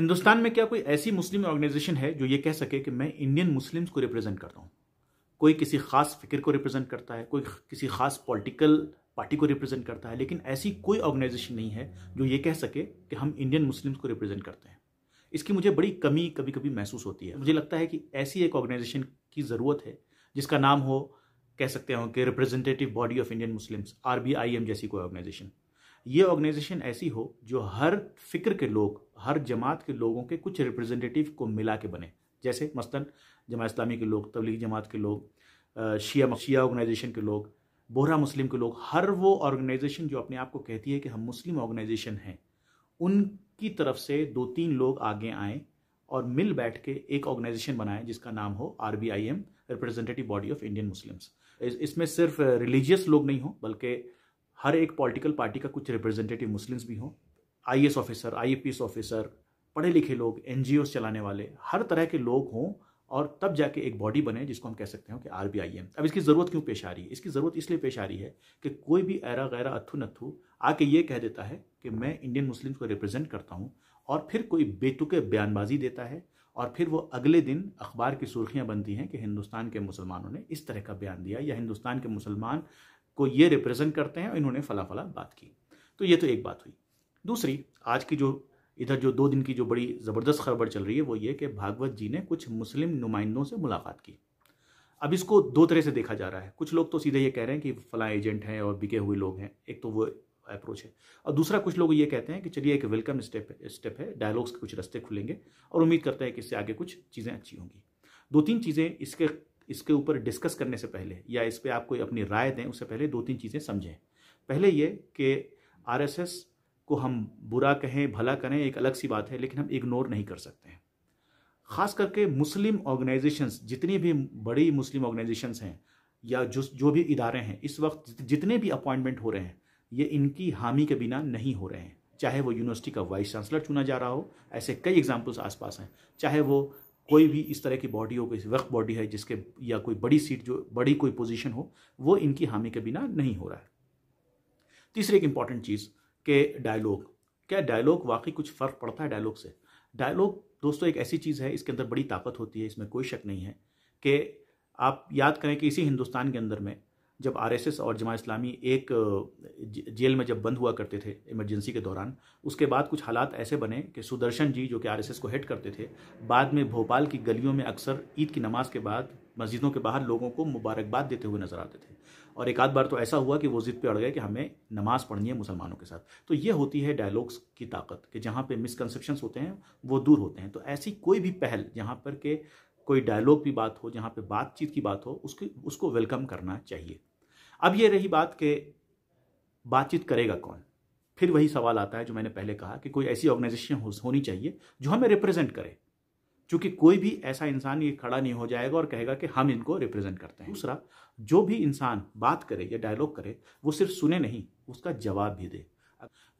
हिंदुस्तान में क्या कोई ऐसी मुस्लिम ऑर्गेनाइजेशन है जो ये कह सके कि मैं इंडियन मुस्लिम्स को रिप्रेजेंट करता हूँ कोई किसी खास फिक्र को रिप्रेजेंट करता है कोई किसी खास पॉलिटिकल पार्टी को रिप्रेजेंट करता है लेकिन ऐसी कोई ऑर्गेनाइजेशन नहीं है जो ये कह सके कि हम इंडियन मुस्लिम्स को रिप्रेजेंट करते हैं इसकी मुझे बड़ी कमी कभी कभी महसूस होती है मुझे लगता है कि ऐसी एक ऑर्गेनाइजेशन की ज़रूरत है जिसका नाम हो कह सकते हो कि representative body of Indian Muslims R जैसी कोई ऑर्गेनाइजेशन ये ऑर्गेनाइजेशन ऐसी हो जो हर फिक्र के लोग हर जमात के लोगों के कुछ रिप्रेजेंटेटिव को मिला के बने जैसे मसलन जमा इस्लामी के लोग तबलीगी जमात के लोग शिया शिया ऑर्गेनाइजेशन के लोग बोहरा मुस्लिम के लोग हर वो ऑर्गेनाइजेशन जो अपने आप को कहती है कि हम मुस्लिम ऑर्गेनाइजेशन हैं उनकी तरफ से दो तीन लोग आगे आएँ और मिल बैठ के एक ऑर्गेनाइजेशन बनाएं जिसका नाम हो R B I M representative body of Indian Muslims इसमें सिर्फ रिलीजियस लोग नहीं हों बल्कि हर एक पॉलिटिकल पार्टी का कुछ रिप्रेजेंटेटिव मुस्लिम्स भी हों आई ऑफिसर आई ऑफिसर पढ़े लिखे लोग एन चलाने वाले हर तरह के लोग हों और तब जाके एक बॉडी बने जिसको हम कह सकते हैं कि आर बी अब इसकी ज़रूरत क्यों पेश आ रही है इसकी ज़रूरत इसलिए पेश आ रही है कि कोई भी ऐरा गैरा अथु नथु आके ये कह देता है कि मैं इंडियन मुस्लिम्स को रिप्रेजेंट करता हूँ और फिर कोई बेतुके बयानबाजी देता है और फिर वो अगले दिन अखबार की सुर्खियाँ बनती हैं कि हिंदुस्तान के मुसलमानों ने इस तरह का बयान दिया या हिंदुस्तान के मुसलमान को ये रिप्रेजेंट करते हैं और इन्होंने फला फला बात की तो ये तो एक बात हुई दूसरी आज की जो इधर जो दो दिन की जो बड़ी ज़बरदस्त खबर चल रही है वो ये कि भागवत जी ने कुछ मुस्लिम नुमाइंदों से मुलाकात की अब इसको दो तरह से देखा जा रहा है कुछ लोग तो सीधे ये कह रहे हैं कि फलां एजेंट हैं और बिके हुए लोग हैं एक तो वो अप्रोच है और दूसरा कुछ लोग ये कहते हैं कि चलिए एक वेलकम स्टेप स्टेप है डायलॉग्स के कुछ रास्ते खुलेंगे और उम्मीद करते हैं कि इससे आगे कुछ चीज़ें अच्छी होंगी दो तीन चीज़ें इसके इसके ऊपर डिस्कस करने से पहले या इस पर आप कोई अपनी राय दें उससे पहले दो तीन चीज़ें समझें पहले ये कि एस को हम बुरा कहें भला करें एक अलग सी बात है लेकिन हम इग्नोर नहीं कर सकते हैं ख़ास करके मुस्लिम ऑर्गेनाइजेशंस जितनी भी बड़ी मुस्लिम ऑर्गेनाइजेशंस हैं या जो जो भी इदारे हैं इस वक्त जितने भी अपॉइंटमेंट हो रहे हैं ये इनकी हामी के बिना नहीं हो रहे हैं चाहे वो यूनिवर्सिटी का वाइस चांसलर चुना जा रहा हो ऐसे कई एग्जाम्पल्स आसपास हैं चाहे वो कोई भी इस तरह की बॉडी हो कोई वक्त बॉडी है जिसके या कोई बड़ी सीट जो बड़ी कोई पोजीशन हो वो इनकी हामी के बिना नहीं हो रहा है तीसरी एक इंपॉर्टेंट चीज़ के डायलॉग क्या डायलॉग वाकई कुछ फ़र्क पड़ता है डायलॉग से डायलॉग दोस्तों एक ऐसी चीज़ है इसके अंदर बड़ी ताकत होती है इसमें कोई शक नहीं है कि आप याद करें कि इसी हिंदुस्तान के अंदर में जब आरएसएस और जमा इस्लामी एक जेल में जब बंद हुआ करते थे इमरजेंसी के दौरान उसके बाद कुछ हालात ऐसे बने कि सुदर्शन जी जो कि आरएसएस को हेड करते थे बाद में भोपाल की गलियों में अक्सर ईद की नमाज के बाद मस्जिदों के बाहर लोगों को मुबारकबाद देते हुए नजर आते थे और एक आध बार तो ऐसा हुआ कि वो जिद पे अड़ गए कि हमें नमाज पढ़नी है मुसलमानों के साथ तो ये होती है डायलॉग्स की ताकत कि जहाँ पे मिसकनसेप्शन होते हैं वो दूर होते हैं तो ऐसी कोई भी पहल जहाँ पर के कोई डायलॉग की बात हो जहाँ पे बातचीत की बात हो उसकी उसको वेलकम करना चाहिए अब ये रही बात कि बातचीत करेगा कौन फिर वही सवाल आता है जो मैंने पहले कहा कि कोई ऐसी ऑर्गेनाइजेशन हो, होनी चाहिए जो हमें रिप्रेजेंट करे क्योंकि कोई भी ऐसा इंसान ये खड़ा नहीं हो जाएगा और कहेगा कि हम इनको रिप्रेजेंट करते हैं दूसरा जो भी इंसान बात करे या डायलॉग करे वो सिर्फ सुने नहीं उसका जवाब भी दे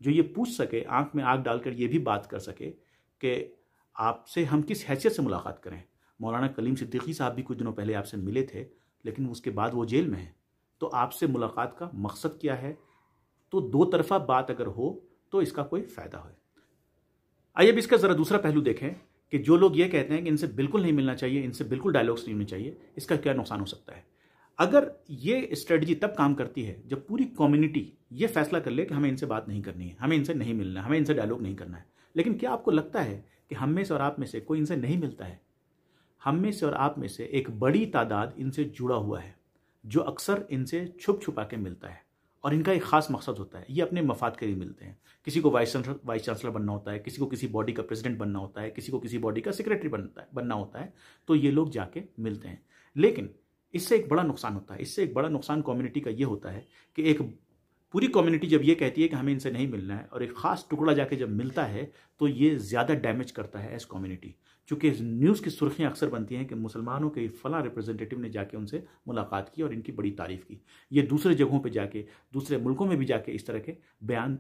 जो ये पूछ सके आंख में आग डालकर ये भी बात कर सके कि आपसे हम किस हैसियत से मुलाकात करें मौलाना कलीम सिद्दीकी साहब भी कुछ दिनों पहले आपसे मिले थे लेकिन उसके बाद वो जेल में हैं तो आपसे मुलाकात का मकसद क्या है तो दो तरफा बात अगर हो तो इसका कोई फायदा हो आइए अब इसका ज़रा दूसरा पहलू देखें कि जो लोग ये कहते हैं कि इनसे बिल्कुल नहीं मिलना चाहिए इनसे बिल्कुल डायलॉग्स नहीं होने चाहिए इसका क्या नुकसान हो सकता है अगर ये स्ट्रेटजी तब काम करती है जब पूरी कम्युनिटी ये फैसला कर ले कि हमें इनसे बात नहीं करनी है हमें इनसे नहीं मिलना हमें इनसे डायलॉग नहीं करना है लेकिन क्या आपको लगता है कि हम में से और आप में से कोई इनसे नहीं मिलता है हम में से और आप में से एक बड़ी तादाद इनसे जुड़ा हुआ है जो अक्सर इनसे छुप छुपा के मिलता है और इनका एक खास मकसद होता है ये अपने मफाद के लिए मिलते हैं किसी को वाइस चांसलर वाइस चांसलर बनना होता है किसी को किसी बॉडी का प्रेसिडेंट बनना होता है किसी को किसी बॉडी का सेक्रेटरी बनता है बनना होता है तो ये लोग जाके मिलते हैं लेकिन इससे एक बड़ा नुकसान होता है इससे एक बड़ा नुकसान कम्युनिटी का ये होता है कि एक पूरी कम्युनिटी जब ये कहती है कि हमें इनसे नहीं मिलना है और एक ख़ास टुकड़ा जाके जब मिलता है तो ये ज़्यादा डैमेज करता है एज कम्युनिटी चूँकि न्यूज़ की सुर्खियाँ अक्सर बनती हैं कि मुसलमानों के फ़लाँ रिप्रेजेंटेटिव ने जाके उनसे मुलाकात की और इनकी बड़ी तारीफ़ की ये दूसरे जगहों पर जाके दूसरे मुल्कों में भी जाके इस तरह के बयान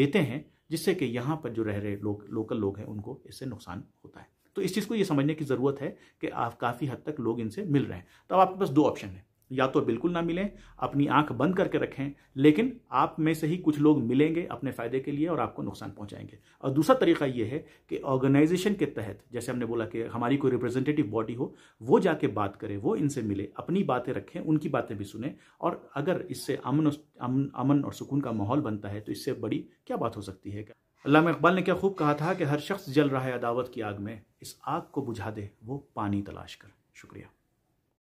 देते हैं जिससे कि यहाँ पर जो रह रहे लोग लोकल लोग हैं उनको इससे नुकसान होता है तो इस चीज़ को ये समझने की ज़रूरत है कि आप काफ़ी हद तक लोग इनसे मिल रहे हैं तो आपके पास दो ऑप्शन है या तो बिल्कुल ना मिलें अपनी आंख बंद करके रखें लेकिन आप में से ही कुछ लोग मिलेंगे अपने फ़ायदे के लिए और आपको नुकसान पहुंचाएंगे और दूसरा तरीका यह है कि ऑर्गेनाइजेशन के तहत जैसे हमने बोला कि हमारी कोई रिप्रेजेंटेटिव बॉडी हो वो जाके बात करे वो इनसे मिले अपनी बातें रखें उनकी बातें भी सुने और अगर इससे अमन अमन और सुकून का माहौल बनता है तो इससे बड़ी क्या बात हो सकती है अल्लाह इकबाल ने क्या खूब कहा था कि हर शख्स जल रहा है अदावत की आग में इस आग को बुझा दे वो पानी तलाश कर शुक्रिया